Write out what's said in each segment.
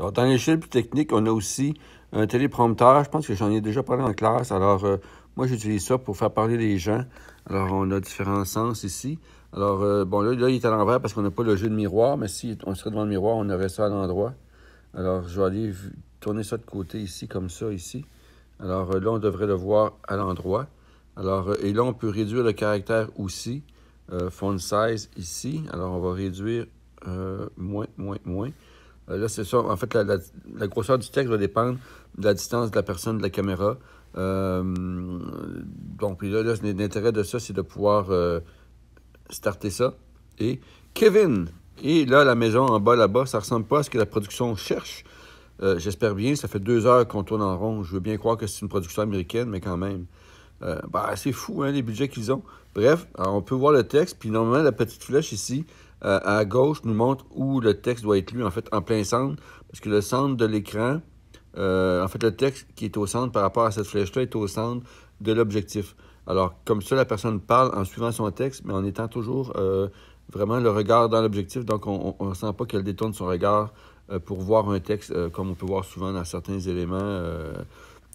Alors, dans l'échelle plus technique, on a aussi un téléprompteur. Je pense que j'en ai déjà parlé en classe. Alors, euh, moi, j'utilise ça pour faire parler les gens. Alors, on a différents sens ici. Alors, euh, bon, là, il est à l'envers parce qu'on n'a pas le jeu de miroir, mais si on serait devant le miroir, on aurait ça à l'endroit. Alors, je vais aller tourner ça de côté ici, comme ça, ici. Alors, euh, là, on devrait le voir à l'endroit. Alors, et là, on peut réduire le caractère aussi. Fond font size ici. Alors, on va réduire moins, moins, moins. Euh, là, c'est ça. En fait, la, grosseur du texte va dépendre de la distance de la personne de la caméra. donc, euh, là, l'intérêt de ça, c'est de pouvoir euh, starter ça. Et Kevin. Et là, la maison en bas là-bas, ça ressemble pas à ce que la production cherche. J'espère bien, ça fait deux heures qu'on tourne en rond. Je veux bien croire que c'est une production américaine, mais quand même. bah, c'est fou, hein, les budgets qu'ils ont. Bref, on peut voir le texte, puis normalement, la petite flèche ici, euh, à gauche nous montre où le texte doit être lu, en fait, en plein centre, parce que le centre de l'écran, euh, en fait, le texte qui est au centre par rapport à cette flèche-là est au centre de l'objectif. Alors, comme ça, la personne parle en suivant son texte, mais en étant toujours euh, vraiment le regard dans l'objectif. Donc, on ne sent pas qu'elle détourne son regard pour voir un texte, comme on peut voir souvent dans certains éléments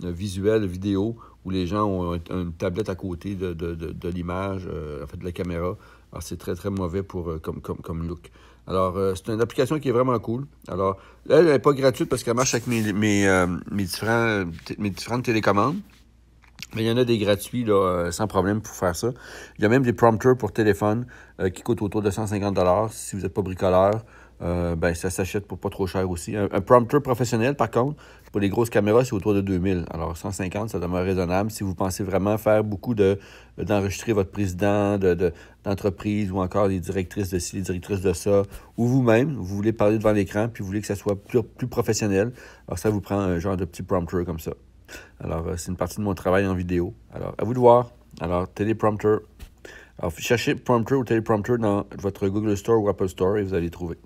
visuels, vidéo, où les gens ont une tablette à côté de, de l'image, en fait, de la caméra, alors, ah, c'est très, très mauvais pour, euh, comme, look. Alors, euh, c'est une application qui est vraiment cool. Alors, elle n'est pas gratuite parce qu'elle marche avec euh, mes, différentes télécommandes. Mais il y en a des gratuits, sans problème, pour faire ça. Il y a même des prompteurs pour téléphone qui coûtent autour de 150 si vous n'êtes pas bricoleur. Euh, ben, ça s'achète pour pas trop cher aussi. Un, prompteur professionnel, par contre, pour les grosses caméras, c'est autour de 2000. Alors, 150, ça demeure raisonnable si vous pensez vraiment faire beaucoup de d'enregistrer votre président d'entreprise de, d'entreprise ou encore les directrices de ci, les directrices de ça, ou vous-même, vous voulez parler devant l'écran, puis vous voulez que ça soit plus, plus professionnel. Alors, ça vous prend un genre de petit prompteur comme ça. Alors, euh, c'est une partie de mon travail en vidéo. Alors, à vous de voir. Alors, téléprompteur. Alors, cherchez prompteur ou téléprompteur dans votre Google Store ou Apple Store et vous allez trouver.